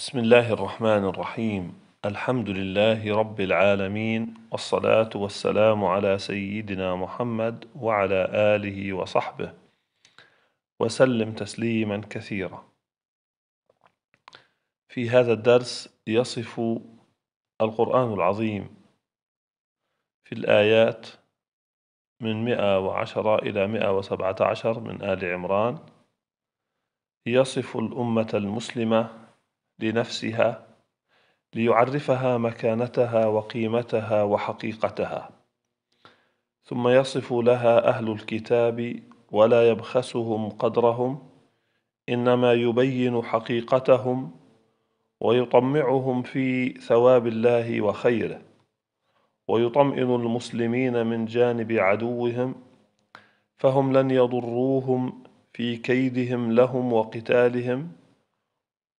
بسم الله الرحمن الرحيم الحمد لله رب العالمين والصلاة والسلام على سيدنا محمد وعلى آله وصحبه وسلم تسليما كثيرا في هذا الدرس يصف القرآن العظيم في الآيات من 110 إلى 117 من آل عمران يصف الأمة المسلمة لنفسها ليعرفها مكانتها وقيمتها وحقيقتها ثم يصف لها اهل الكتاب ولا يبخسهم قدرهم انما يبين حقيقتهم ويطمعهم في ثواب الله وخيره ويطمئن المسلمين من جانب عدوهم فهم لن يضروهم في كيدهم لهم وقتالهم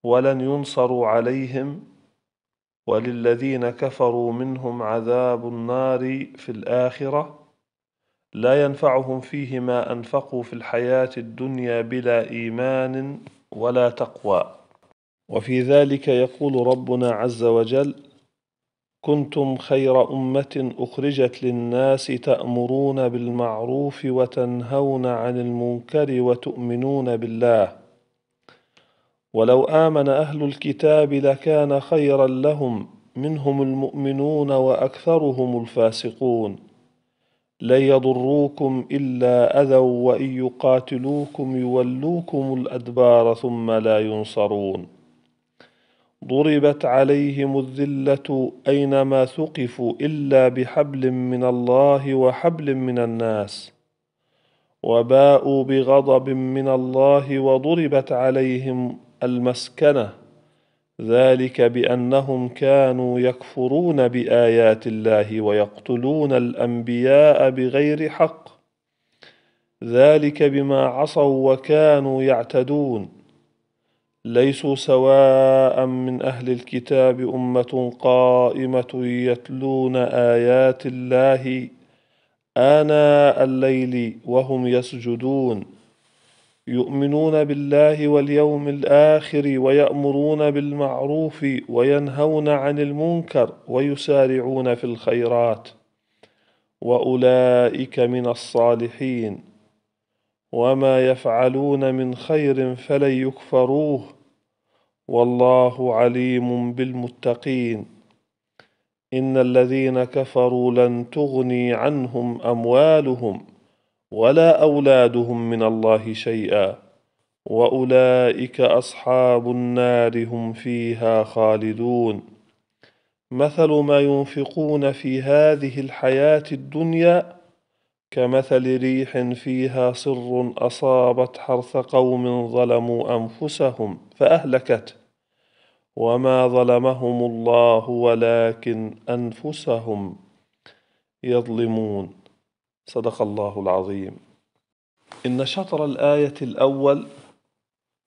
ولن ينصروا عليهم وللذين كفروا منهم عذاب النار في الآخرة لا ينفعهم فيه ما أنفقوا في الحياة الدنيا بلا إيمان ولا تقوى وفي ذلك يقول ربنا عز وجل كنتم خير أمة أخرجت للناس تأمرون بالمعروف وتنهون عن المنكر وتؤمنون بالله ولو امن اهل الكتاب لكان خيرا لهم منهم المؤمنون واكثرهم الفاسقون لن يضروكم الا اذى وان يقاتلوكم يولوكم الادبار ثم لا ينصرون ضربت عليهم الذله اينما ثقفوا الا بحبل من الله وحبل من الناس وباءوا بغضب من الله وضربت عليهم المسكنه ذلك بانهم كانوا يكفرون بايات الله ويقتلون الانبياء بغير حق ذلك بما عصوا وكانوا يعتدون ليسوا سواء من اهل الكتاب امه قائمه يتلون ايات الله اناء الليل وهم يسجدون يؤمنون بالله واليوم الآخر ويأمرون بالمعروف وينهون عن المنكر ويسارعون في الخيرات وأولئك من الصالحين وما يفعلون من خير فلن يكفروه والله عليم بالمتقين إن الذين كفروا لن تغني عنهم أموالهم ولا اولادهم من الله شيئا واولئك اصحاب النار هم فيها خالدون مثل ما ينفقون في هذه الحياه الدنيا كمثل ريح فيها صر اصابت حرث قوم ظلموا انفسهم فاهلكته وما ظلمهم الله ولكن انفسهم يظلمون صدق الله العظيم إن شطر الآية الأول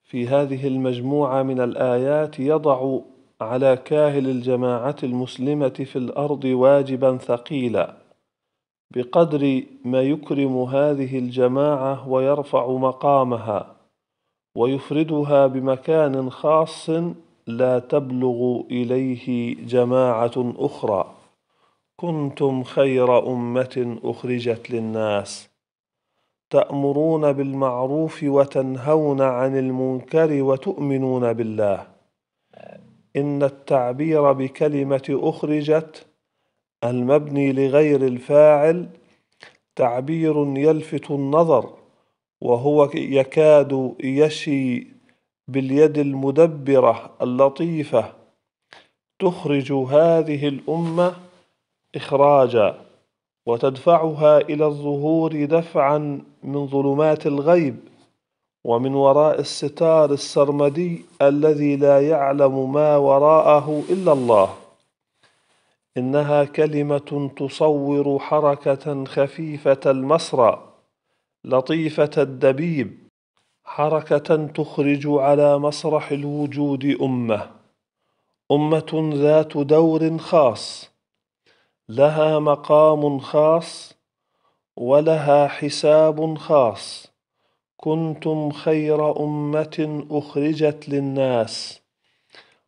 في هذه المجموعة من الآيات يضع على كاهل الجماعة المسلمة في الأرض واجبا ثقيلا بقدر ما يكرم هذه الجماعة ويرفع مقامها ويفردها بمكان خاص لا تبلغ إليه جماعة أخرى كنتم خير امه اخرجت للناس تامرون بالمعروف وتنهون عن المنكر وتؤمنون بالله ان التعبير بكلمه اخرجت المبني لغير الفاعل تعبير يلفت النظر وهو يكاد يشي باليد المدبره اللطيفه تخرج هذه الامه إخراجا وتدفعها إلى الظهور دفعا من ظلمات الغيب ومن وراء الستار السرمدي الذي لا يعلم ما وراءه إلا الله إنها كلمة تصور حركة خفيفة المسرى لطيفة الدبيب حركة تخرج على مسرح الوجود أمة أمة ذات دور خاص لها مقام خاص ولها حساب خاص كنتم خير امه اخرجت للناس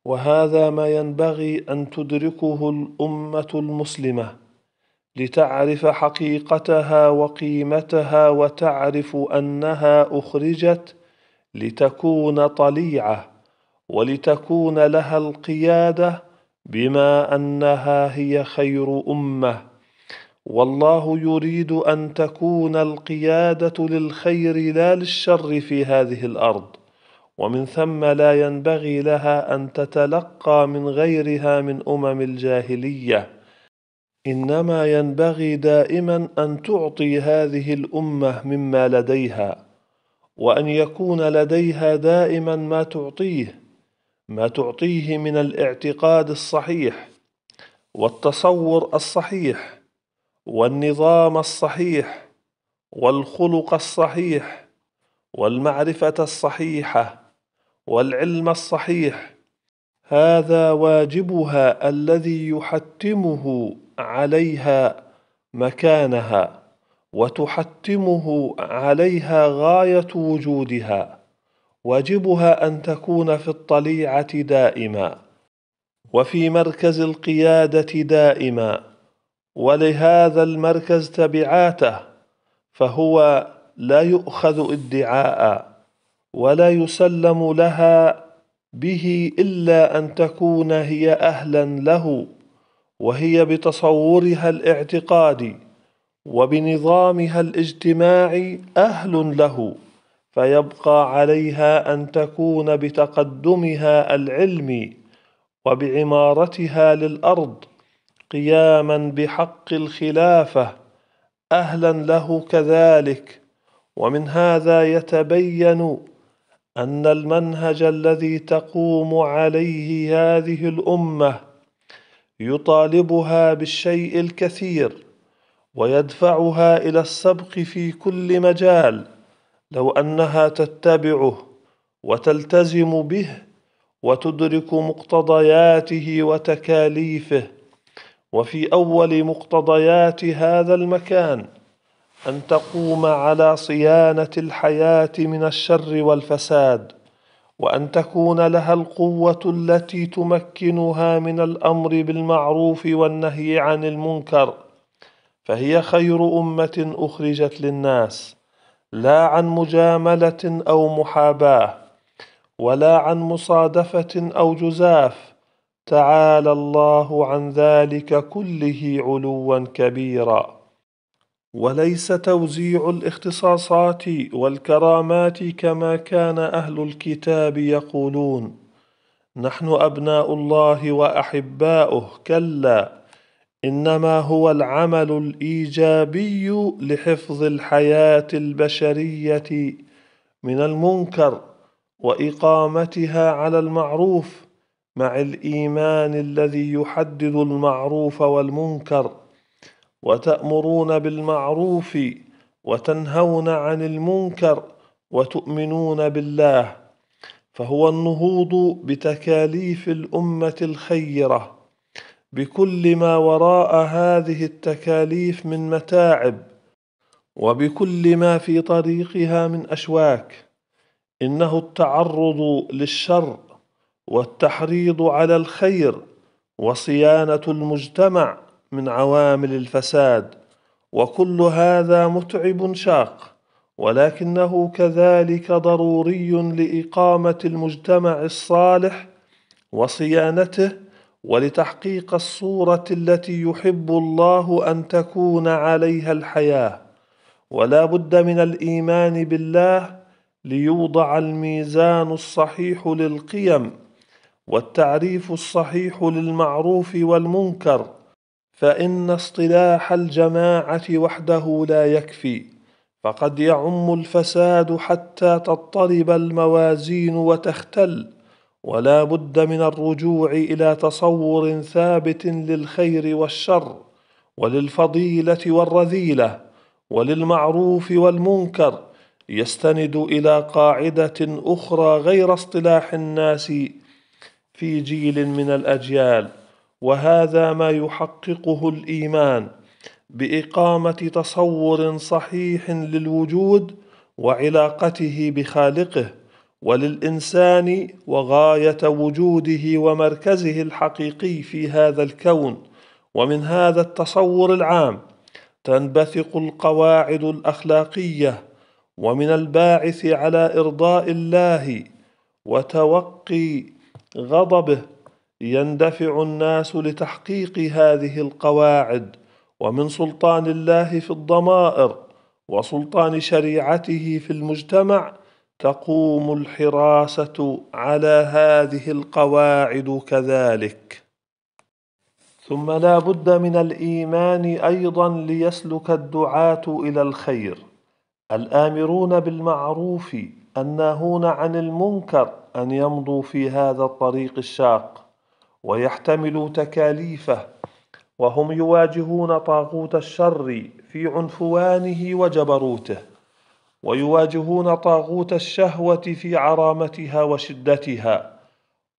وهذا ما ينبغي ان تدركه الامه المسلمه لتعرف حقيقتها وقيمتها وتعرف انها اخرجت لتكون طليعه ولتكون لها القياده بما انها هي خير امه والله يريد ان تكون القياده للخير لا للشر في هذه الارض ومن ثم لا ينبغي لها ان تتلقى من غيرها من امم الجاهليه انما ينبغي دائما ان تعطي هذه الامه مما لديها وان يكون لديها دائما ما تعطيه ما تعطيه من الاعتقاد الصحيح والتصور الصحيح والنظام الصحيح والخلق الصحيح والمعرفه الصحيحه والعلم الصحيح هذا واجبها الذي يحتمه عليها مكانها وتحتمه عليها غايه وجودها واجبها ان تكون في الطليعه دائما وفي مركز القياده دائما ولهذا المركز تبعاته فهو لا يؤخذ ادعاء ولا يسلم لها به الا ان تكون هي اهلا له وهي بتصورها الاعتقادي وبنظامها الاجتماعي اهل له فيبقى عليها ان تكون بتقدمها العلمي وبعمارتها للارض قياما بحق الخلافه اهلا له كذلك ومن هذا يتبين ان المنهج الذي تقوم عليه هذه الامه يطالبها بالشيء الكثير ويدفعها الى السبق في كل مجال لو انها تتبعه وتلتزم به وتدرك مقتضياته وتكاليفه وفي اول مقتضيات هذا المكان ان تقوم على صيانه الحياه من الشر والفساد وان تكون لها القوه التي تمكنها من الامر بالمعروف والنهي عن المنكر فهي خير امه اخرجت للناس لا عن مجامله او محاباه ولا عن مصادفه او جزاف تعالى الله عن ذلك كله علوا كبيرا وليس توزيع الاختصاصات والكرامات كما كان اهل الكتاب يقولون نحن ابناء الله واحباؤه كلا انما هو العمل الايجابي لحفظ الحياه البشريه من المنكر واقامتها على المعروف مع الايمان الذي يحدد المعروف والمنكر وتامرون بالمعروف وتنهون عن المنكر وتؤمنون بالله فهو النهوض بتكاليف الامه الخيره بكل ما وراء هذه التكاليف من متاعب وبكل ما في طريقها من اشواك انه التعرض للشر والتحريض على الخير وصيانه المجتمع من عوامل الفساد وكل هذا متعب شاق ولكنه كذلك ضروري لاقامه المجتمع الصالح وصيانته ولتحقيق الصوره التي يحب الله ان تكون عليها الحياه ولا بد من الايمان بالله ليوضع الميزان الصحيح للقيم والتعريف الصحيح للمعروف والمنكر فان اصطلاح الجماعه وحده لا يكفي فقد يعم الفساد حتى تضطرب الموازين وتختل ولا بد من الرجوع الى تصور ثابت للخير والشر وللفضيله والرذيله وللمعروف والمنكر يستند الى قاعده اخرى غير اصطلاح الناس في جيل من الاجيال وهذا ما يحققه الايمان باقامه تصور صحيح للوجود وعلاقته بخالقه وللانسان وغايه وجوده ومركزه الحقيقي في هذا الكون ومن هذا التصور العام تنبثق القواعد الاخلاقيه ومن الباعث على ارضاء الله وتوقي غضبه يندفع الناس لتحقيق هذه القواعد ومن سلطان الله في الضمائر وسلطان شريعته في المجتمع تقوم الحراسه على هذه القواعد كذلك ثم لا بد من الايمان ايضا ليسلك الدعاه الى الخير الامرون بالمعروف الناهون عن المنكر ان يمضوا في هذا الطريق الشاق ويحتملوا تكاليفه وهم يواجهون طاغوت الشر في عنفوانه وجبروته ويواجهون طاغوت الشهوه في عرامتها وشدتها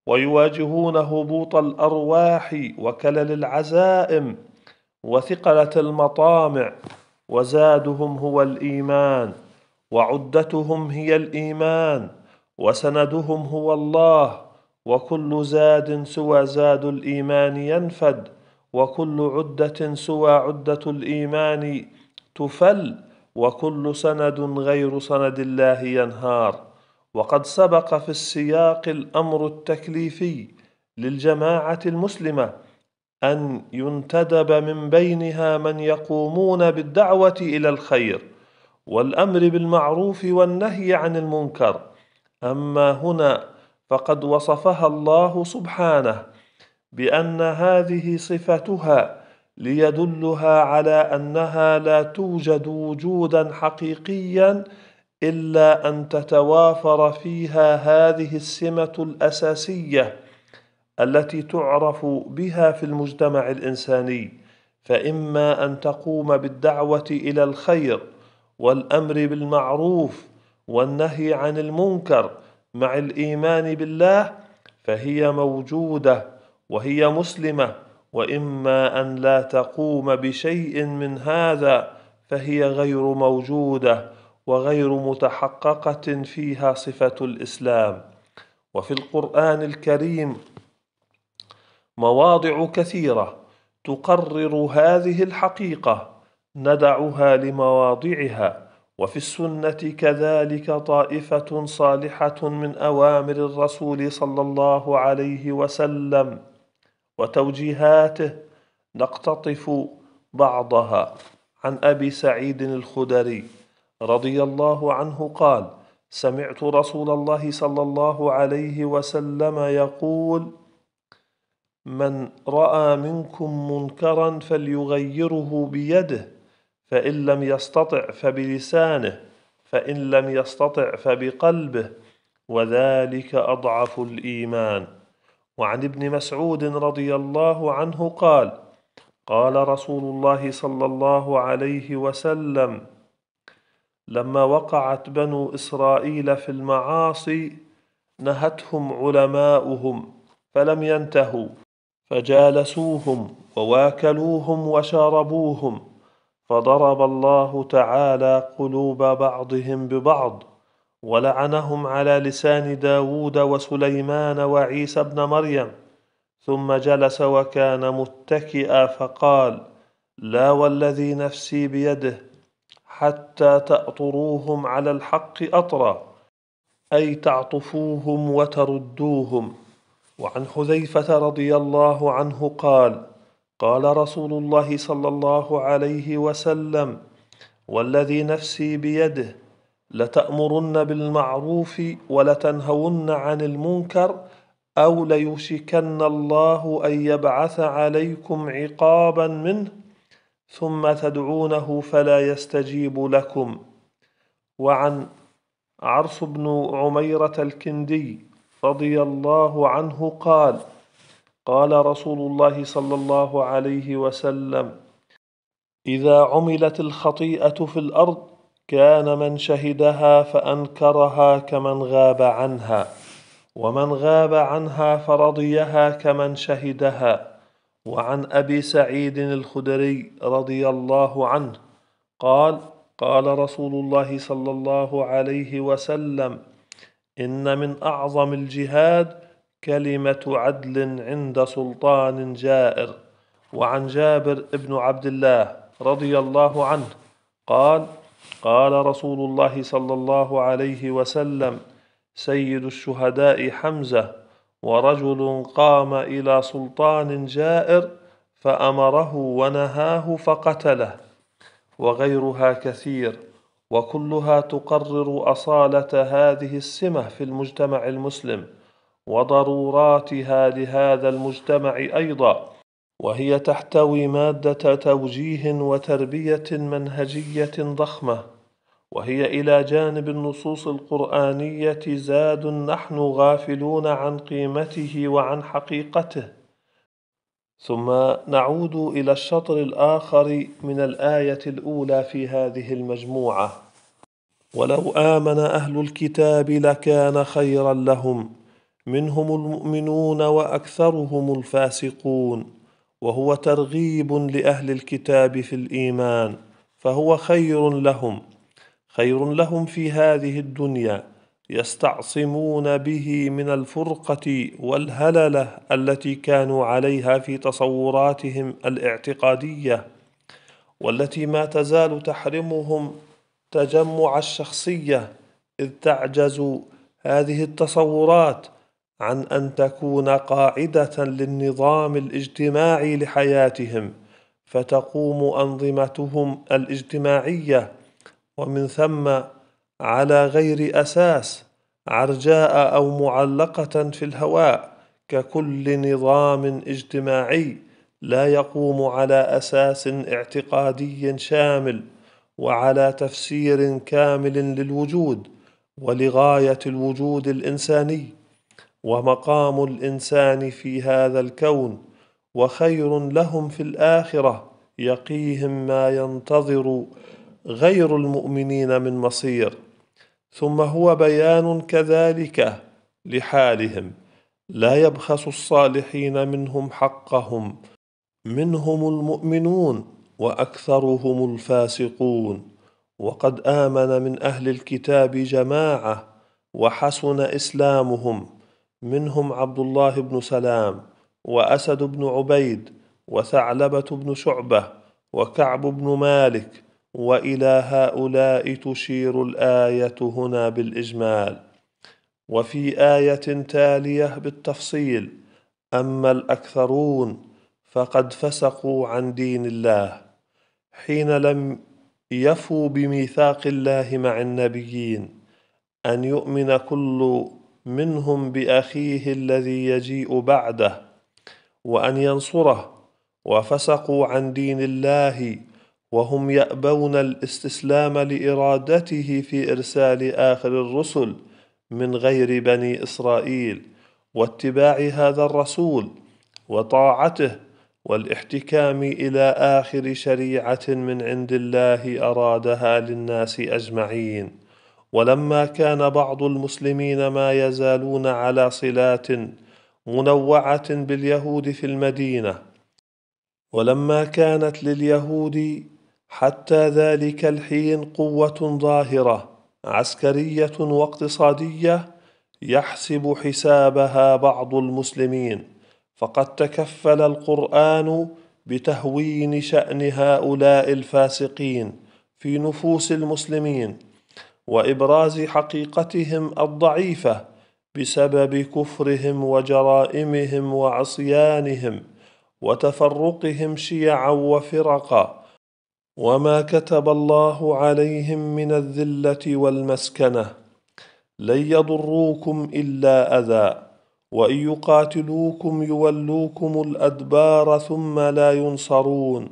ويواجهون هبوط الارواح وكلل العزائم وثقله المطامع وزادهم هو الايمان وعدتهم هي الايمان وسندهم هو الله وكل زاد سوى زاد الايمان ينفد وكل عده سوى عده الايمان تفل وكل سند غير سند الله ينهار وقد سبق في السياق الامر التكليفي للجماعه المسلمه ان ينتدب من بينها من يقومون بالدعوه الى الخير والامر بالمعروف والنهي عن المنكر اما هنا فقد وصفها الله سبحانه بان هذه صفتها ليدلها على انها لا توجد وجودا حقيقيا الا ان تتوافر فيها هذه السمه الاساسيه التي تعرف بها في المجتمع الانساني فاما ان تقوم بالدعوه الى الخير والامر بالمعروف والنهي عن المنكر مع الايمان بالله فهي موجوده وهي مسلمه واما ان لا تقوم بشيء من هذا فهي غير موجوده وغير متحققه فيها صفه الاسلام وفي القران الكريم مواضع كثيره تقرر هذه الحقيقه ندعها لمواضعها وفي السنه كذلك طائفه صالحه من اوامر الرسول صلى الله عليه وسلم وتوجيهاته نقتطف بعضها عن ابي سعيد الخدري رضي الله عنه قال سمعت رسول الله صلى الله عليه وسلم يقول من راى منكم منكرا فليغيره بيده فان لم يستطع فبلسانه فان لم يستطع فبقلبه وذلك اضعف الايمان وعن ابن مسعود رضي الله عنه قال قال رسول الله صلى الله عليه وسلم لما وقعت بنو اسرائيل في المعاصي نهتهم علماؤهم فلم ينتهوا فجالسوهم وواكلوهم وشاربوهم فضرب الله تعالى قلوب بعضهم ببعض ولعنهم على لسان داود وسليمان وعيسى ابن مريم ثم جلس وكان متكئا فقال لا والذي نفسي بيده حتى تأطروهم على الحق أطرا أي تعطفوهم وتردوهم وعن حذيفة رضي الله عنه قال قال رسول الله صلى الله عليه وسلم والذي نفسي بيده لتأمرن بالمعروف ولتنهون عن المنكر أو ليوشكن الله أن يبعث عليكم عقابا منه ثم تدعونه فلا يستجيب لكم وعن عرس بن عميرة الكندي رضي الله عنه قال قال رسول الله صلى الله عليه وسلم إذا عملت الخطيئة في الأرض كان من شهدها فانكرها كمن غاب عنها ومن غاب عنها فرضيها كمن شهدها وعن ابي سعيد الخدري رضي الله عنه قال قال رسول الله صلى الله عليه وسلم ان من اعظم الجهاد كلمه عدل عند سلطان جائر وعن جابر بن عبد الله رضي الله عنه قال قال رسول الله صلى الله عليه وسلم سيد الشهداء حمزة ورجل قام إلى سلطان جائر فأمره ونهاه فقتله وغيرها كثير وكلها تقرر أصالة هذه السمة في المجتمع المسلم وضروراتها لهذا المجتمع أيضا وهي تحتوي مادة توجيه وتربية منهجية ضخمة وهي إلى جانب النصوص القرآنية زاد نحن غافلون عن قيمته وعن حقيقته ثم نعود إلى الشطر الآخر من الآية الأولى في هذه المجموعة ولو آمن أهل الكتاب لكان خيرا لهم منهم المؤمنون وأكثرهم الفاسقون وهو ترغيب لاهل الكتاب في الايمان فهو خير لهم خير لهم في هذه الدنيا يستعصمون به من الفرقه والهلله التي كانوا عليها في تصوراتهم الاعتقاديه والتي ما تزال تحرمهم تجمع الشخصيه اذ تعجز هذه التصورات عن ان تكون قاعده للنظام الاجتماعي لحياتهم فتقوم انظمتهم الاجتماعيه ومن ثم على غير اساس عرجاء او معلقه في الهواء ككل نظام اجتماعي لا يقوم على اساس اعتقادي شامل وعلى تفسير كامل للوجود ولغايه الوجود الانساني ومقام الانسان في هذا الكون وخير لهم في الاخره يقيهم ما ينتظر غير المؤمنين من مصير ثم هو بيان كذلك لحالهم لا يبخس الصالحين منهم حقهم منهم المؤمنون واكثرهم الفاسقون وقد امن من اهل الكتاب جماعه وحسن اسلامهم منهم عبد الله بن سلام وأسد بن عبيد وثعلبة بن شعبة وكعب بن مالك وإلى هؤلاء تشير الآية هنا بالإجمال وفي آية تالية بالتفصيل أما الأكثرون فقد فسقوا عن دين الله حين لم يفوا بميثاق الله مع النبيين أن يؤمن كل منهم باخيه الذي يجيء بعده وان ينصره وفسقوا عن دين الله وهم يابون الاستسلام لارادته في ارسال اخر الرسل من غير بني اسرائيل واتباع هذا الرسول وطاعته والاحتكام الى اخر شريعه من عند الله ارادها للناس اجمعين ولما كان بعض المسلمين ما يزالون على صلات منوعه باليهود في المدينه ولما كانت لليهود حتى ذلك الحين قوه ظاهره عسكريه واقتصاديه يحسب حسابها بعض المسلمين فقد تكفل القران بتهوين شان هؤلاء الفاسقين في نفوس المسلمين وابراز حقيقتهم الضعيفه بسبب كفرهم وجرائمهم وعصيانهم وتفرقهم شيعا وفرقا وما كتب الله عليهم من الذله والمسكنه لن يضروكم الا اذى وان يقاتلوكم يولوكم الادبار ثم لا ينصرون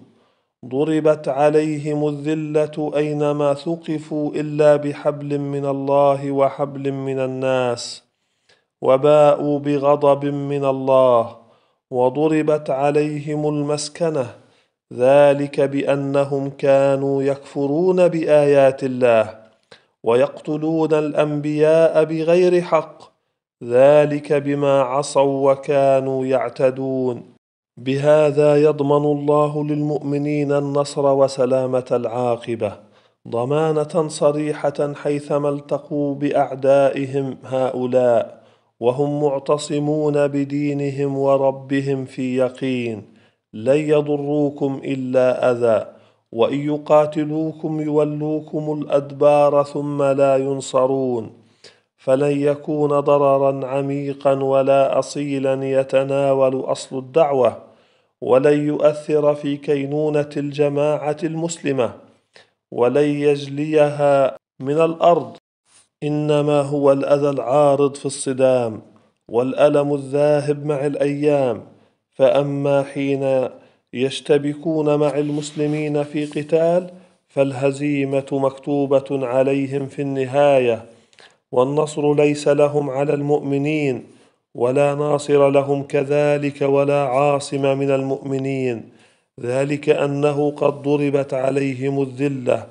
ضربت عليهم الذله اينما ثقفوا الا بحبل من الله وحبل من الناس وباءوا بغضب من الله وضربت عليهم المسكنه ذلك بانهم كانوا يكفرون بايات الله ويقتلون الانبياء بغير حق ذلك بما عصوا وكانوا يعتدون بهذا يضمن الله للمؤمنين النصر وسلامه العاقبه ضمانه صريحه حيثما التقوا باعدائهم هؤلاء وهم معتصمون بدينهم وربهم في يقين لن يضروكم الا اذى وان يقاتلوكم يولوكم الادبار ثم لا ينصرون فلن يكون ضررا عميقا ولا اصيلا يتناول اصل الدعوه ولن يؤثر في كينونه الجماعه المسلمه ولن يجليها من الارض انما هو الاذى العارض في الصدام والالم الذاهب مع الايام فاما حين يشتبكون مع المسلمين في قتال فالهزيمه مكتوبه عليهم في النهايه والنصر ليس لهم على المؤمنين ولا ناصر لهم كذلك ولا عاصم من المؤمنين ذلك انه قد ضربت عليهم الذله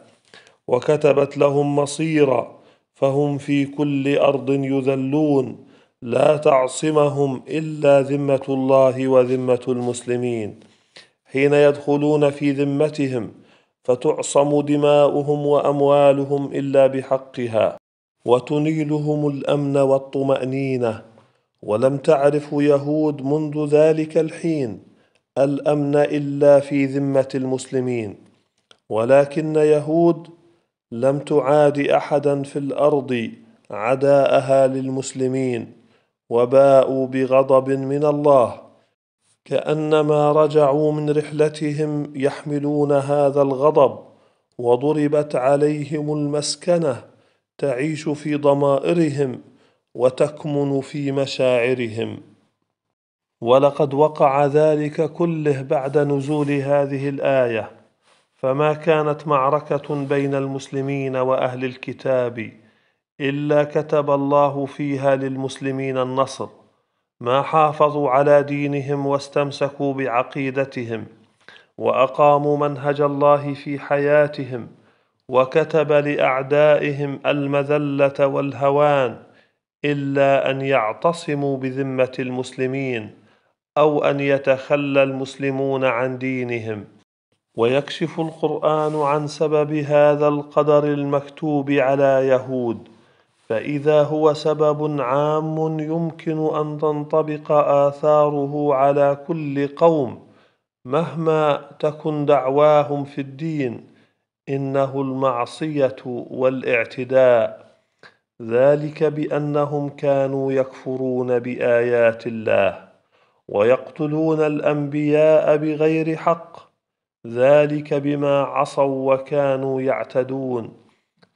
وكتبت لهم مصيرا فهم في كل ارض يذلون لا تعصمهم الا ذمه الله وذمه المسلمين حين يدخلون في ذمتهم فتعصم دماؤهم واموالهم الا بحقها وتنيلهم الامن والطمانينه ولم تعرف يهود منذ ذلك الحين الامن الا في ذمه المسلمين ولكن يهود لم تعاد احدا في الارض عداءها للمسلمين وباءوا بغضب من الله كانما رجعوا من رحلتهم يحملون هذا الغضب وضربت عليهم المسكنه تعيش في ضمائرهم وتكمن في مشاعرهم ولقد وقع ذلك كله بعد نزول هذه الايه فما كانت معركه بين المسلمين واهل الكتاب الا كتب الله فيها للمسلمين النصر ما حافظوا على دينهم واستمسكوا بعقيدتهم واقاموا منهج الله في حياتهم وكتب لاعدائهم المذله والهوان الا ان يعتصموا بذمه المسلمين او ان يتخلى المسلمون عن دينهم ويكشف القران عن سبب هذا القدر المكتوب على يهود فاذا هو سبب عام يمكن ان تنطبق اثاره على كل قوم مهما تكن دعواهم في الدين إنه المعصية والاعتداء ذلك بأنهم كانوا يكفرون بآيات الله ويقتلون الأنبياء بغير حق ذلك بما عصوا وكانوا يعتدون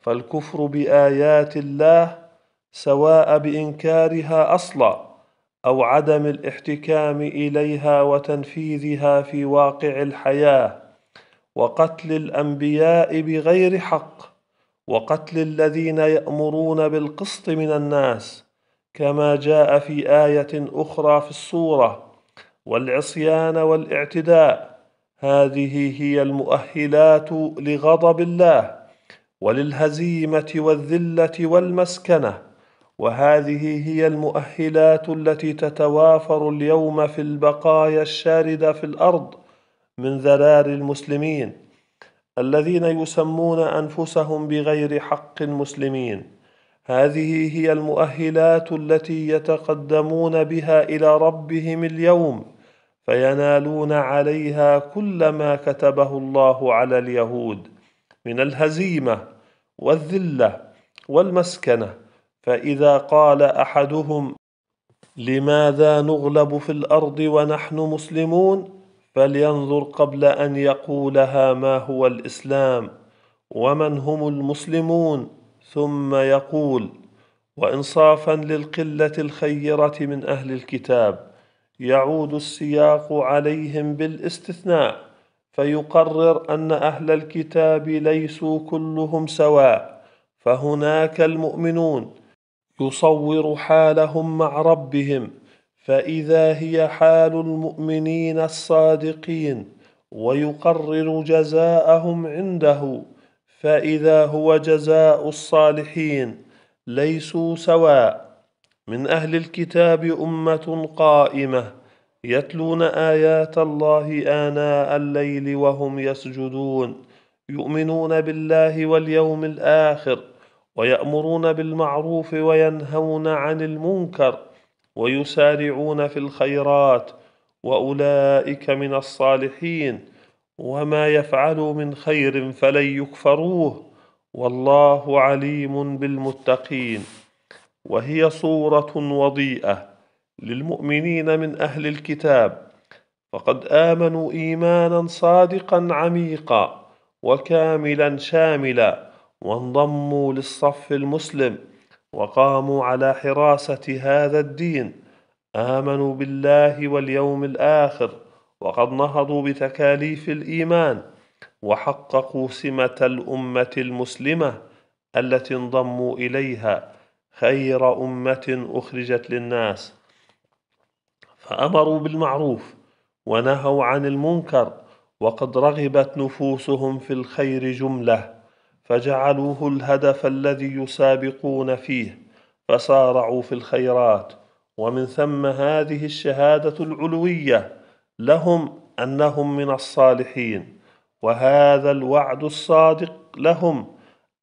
فالكفر بآيات الله سواء بإنكارها أصلا أو عدم الاحتكام إليها وتنفيذها في واقع الحياة وقتل الانبياء بغير حق وقتل الذين يامرون بالقسط من الناس كما جاء في ايه اخرى في السوره والعصيان والاعتداء هذه هي المؤهلات لغضب الله وللهزيمه والذله والمسكنه وهذه هي المؤهلات التي تتوافر اليوم في البقايا الشارده في الارض من ذرار المسلمين الذين يسمون أنفسهم بغير حق مسلمين هذه هي المؤهلات التي يتقدمون بها إلى ربهم اليوم فينالون عليها كل ما كتبه الله على اليهود من الهزيمة والذلة والمسكنة فإذا قال أحدهم لماذا نغلب في الأرض ونحن مسلمون؟ فلينظر قبل ان يقولها ما هو الاسلام ومن هم المسلمون ثم يقول وانصافا للقله الخيره من اهل الكتاب يعود السياق عليهم بالاستثناء فيقرر ان اهل الكتاب ليسوا كلهم سواء فهناك المؤمنون يصور حالهم مع ربهم فإذا هي حال المؤمنين الصادقين ويقرر جزاءهم عنده فإذا هو جزاء الصالحين ليسوا سواء من أهل الكتاب أمة قائمة يتلون آيات الله آناء الليل وهم يسجدون يؤمنون بالله واليوم الآخر ويأمرون بالمعروف وينهون عن المنكر ويسارعون في الخيرات واولئك من الصالحين وما يفعلوا من خير فلن يكفروه والله عليم بالمتقين وهي صوره وضيئه للمؤمنين من اهل الكتاب فقد امنوا ايمانا صادقا عميقا وكاملا شاملا وانضموا للصف المسلم وقاموا على حراسة هذا الدين آمنوا بالله واليوم الآخر وقد نهضوا بتكاليف الإيمان وحققوا سمة الأمة المسلمة التي انضموا إليها خير أمة أخرجت للناس فأمروا بالمعروف ونهوا عن المنكر وقد رغبت نفوسهم في الخير جمله فجعلوه الهدف الذي يسابقون فيه فسارعوا في الخيرات ومن ثم هذه الشهاده العلويه لهم انهم من الصالحين وهذا الوعد الصادق لهم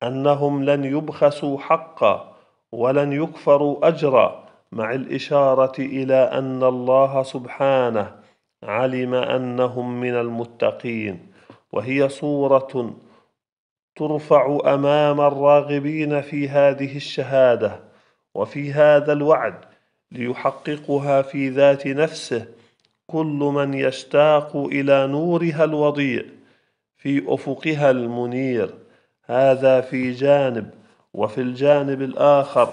انهم لن يبخسوا حقا ولن يكفروا اجرا مع الاشاره الى ان الله سبحانه علم انهم من المتقين وهي صوره ترفع امام الراغبين في هذه الشهاده وفي هذا الوعد ليحققها في ذات نفسه كل من يشتاق الى نورها الوضيء في افقها المنير هذا في جانب وفي الجانب الاخر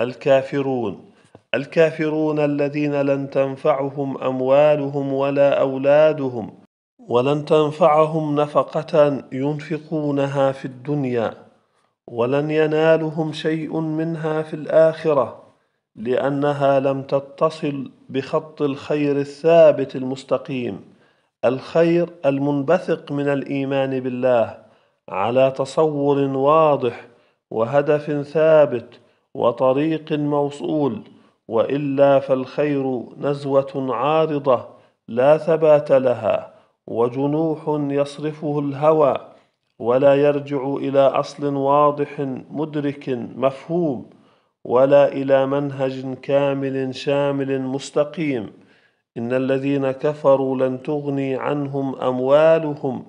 الكافرون الكافرون الذين لن تنفعهم اموالهم ولا اولادهم ولن تنفعهم نفقة ينفقونها في الدنيا ولن ينالهم شيء منها في الآخرة لأنها لم تتصل بخط الخير الثابت المستقيم الخير المنبثق من الإيمان بالله على تصور واضح وهدف ثابت وطريق موصول والا فالخير نزوه عارضه لا ثبات لها وجنوح يصرفه الهوى ولا يرجع الى اصل واضح مدرك مفهوم ولا الى منهج كامل شامل مستقيم ان الذين كفروا لن تغني عنهم اموالهم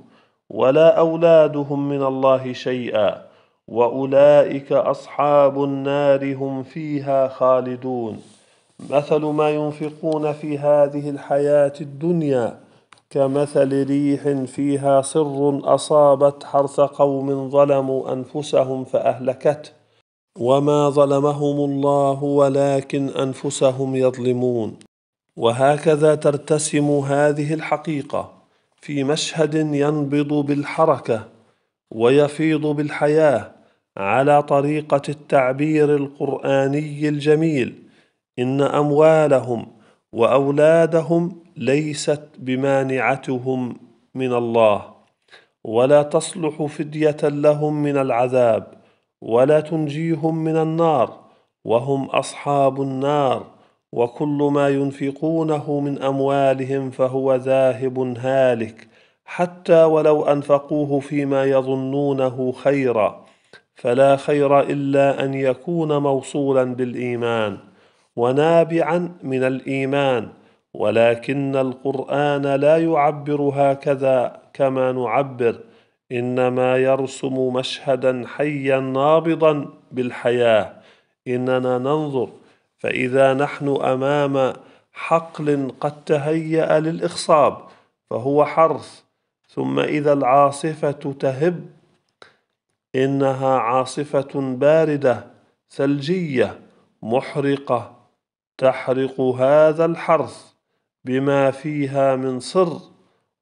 ولا اولادهم من الله شيئا واولئك اصحاب النار هم فيها خالدون مثل ما ينفقون في هذه الحياه الدنيا كمثل ريح فيها سر أصابت حرث قوم ظلموا أنفسهم فأهلكته وما ظلمهم الله ولكن أنفسهم يظلمون وهكذا ترتسم هذه الحقيقة في مشهد ينبض بالحركة ويفيض بالحياة على طريقة التعبير القرآني الجميل إن أموالهم وأولادهم ليست بمانعتهم من الله ولا تصلح فديه لهم من العذاب ولا تنجيهم من النار وهم اصحاب النار وكل ما ينفقونه من اموالهم فهو ذاهب هالك حتى ولو انفقوه فيما يظنونه خيرا فلا خير الا ان يكون موصولا بالايمان ونابعا من الايمان ولكن القران لا يعبر هكذا كما نعبر انما يرسم مشهدا حيا نابضا بالحياه اننا ننظر فاذا نحن امام حقل قد تهيا للاخصاب فهو حرث ثم اذا العاصفه تهب انها عاصفه بارده ثلجيه محرقه تحرق هذا الحرث بما فيها من سر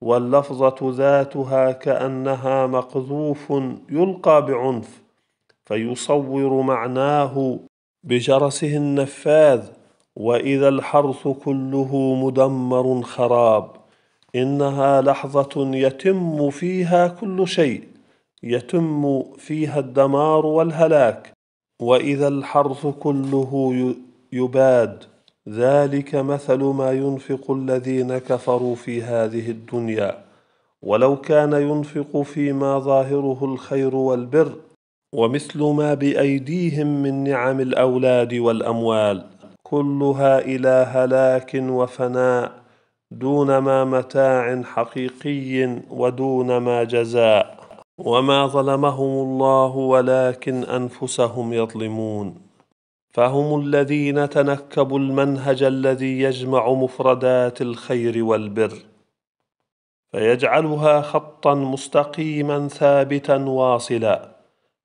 واللفظه ذاتها كانها مقذوف يلقى بعنف فيصور معناه بجرسه النفاذ واذا الحرث كله مدمر خراب انها لحظه يتم فيها كل شيء يتم فيها الدمار والهلاك واذا الحرث كله يباد ذلك مثل ما ينفق الذين كفروا في هذه الدنيا ولو كان ينفق فيما ظاهره الخير والبر ومثل ما بايديهم من نعم الاولاد والاموال كلها الى هلاك وفناء دون ما متاع حقيقي ودون ما جزاء وما ظلمهم الله ولكن انفسهم يظلمون فهم الذين تنكبوا المنهج الذي يجمع مفردات الخير والبر فيجعلها خطا مستقيما ثابتا واصلا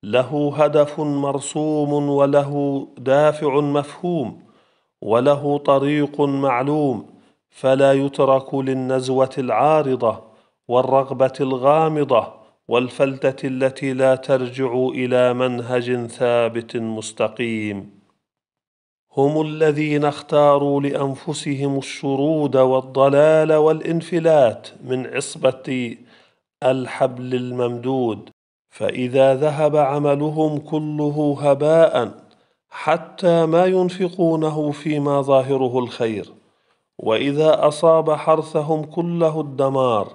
له هدف مرسوم وله دافع مفهوم وله طريق معلوم فلا يترك للنزوه العارضه والرغبه الغامضه والفلته التي لا ترجع الى منهج ثابت مستقيم هم الذين اختاروا لانفسهم الشرود والضلال والانفلات من عصبه الحبل الممدود فاذا ذهب عملهم كله هباء حتى ما ينفقونه فيما ظاهره الخير واذا اصاب حرثهم كله الدمار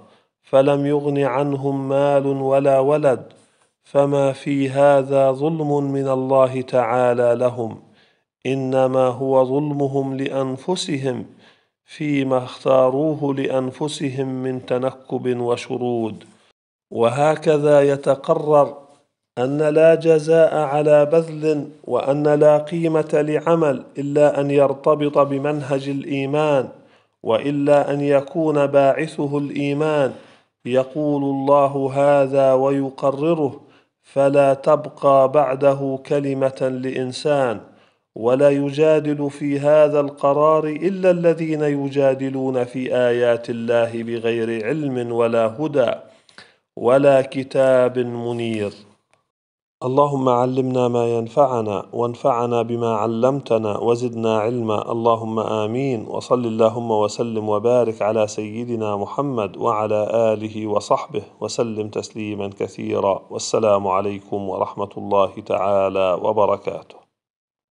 فلم يغن عنهم مال ولا ولد فما في هذا ظلم من الله تعالى لهم انما هو ظلمهم لانفسهم فيما اختاروه لانفسهم من تنكب وشرود وهكذا يتقرر ان لا جزاء على بذل وان لا قيمه لعمل الا ان يرتبط بمنهج الايمان والا ان يكون باعثه الايمان يقول الله هذا ويقرره فلا تبقى بعده كلمه لانسان ولا يجادل في هذا القرار الا الذين يجادلون في ايات الله بغير علم ولا هدى ولا كتاب منير اللهم علمنا ما ينفعنا وانفعنا بما علمتنا وزدنا علما اللهم امين وصل اللهم وسلم وبارك على سيدنا محمد وعلى اله وصحبه وسلم تسليما كثيرا والسلام عليكم ورحمه الله تعالى وبركاته